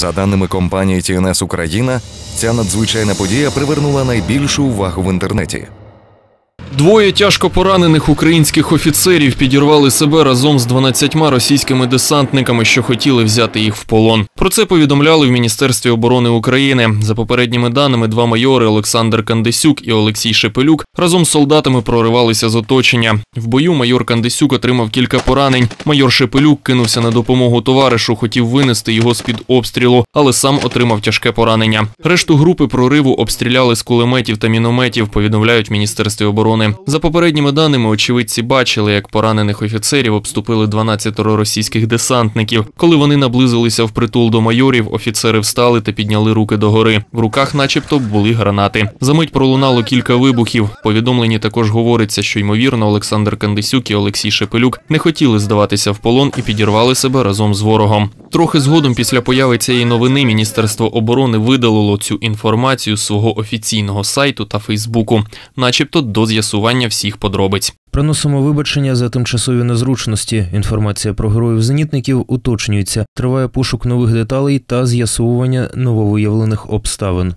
За даними компанії TNS Україна, ця надзвичайна подія привернула найбільшу увагу в інтернеті. Двоє тяжко поранених українських офіцерів підірвали себе разом з 12 російськими десантниками, що хотіли взяти їх в полон. Про це повідомляли в Міністерстві оборони України. За попередніми даними, два майори Олександр Кандесюк і Олексій Шепелюк разом з солдатами проривалися з оточення. В бою майор Кандесюк отримав кілька поранень. Майор Шепелюк кинувся на допомогу товаришу, хотів винести його з під обстрілу, але сам отримав тяжке поранення. Решту групи прориву обстріляли з кулеметів та мінометів. Повідомляють в міністерстві оборони. За попередніми даними, очевидці бачили, як поранених офіцерів обступили 12 російських десантників, коли вони наблизилися в притул до майорів, офіцери встали та підняли руки догори. В руках, начебто, були гранати. За мить пролунало кілька вибухів. Повідомлені також говориться, що ймовірно Олександр Кандисюк і Олексій Шепелюк не хотіли здаватися в полон і підірвали себе разом з ворогом. Трохи згодом після появи цієї новини Міністерство оборони видалило цю інформацію з свого офіційного сайту та Фейсбуку, начебто до з'ясування всіх подробиць. Приносимо вибачення за тимчасові незручності. Інформація про героїв зенітників уточнюється. Триває пошук нових деталей та з'ясовування нововиявлених обставин.